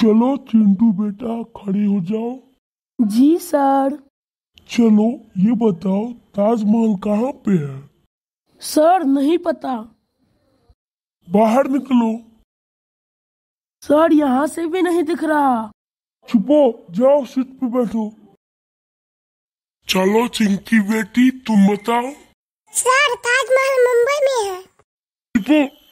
चलो चिंटू बेटा खड़े हो जाओ जी सर चलो ये बताओ ताजमहल कहाँ पे है सर नहीं पता बाहर निकलो सर यहाँ से भी नहीं दिख रहा छुपो जाओ सीट पे बैठो चलो चिंकी बेटी तुम बताओ सर ताजमहल मुंबई में है छुपो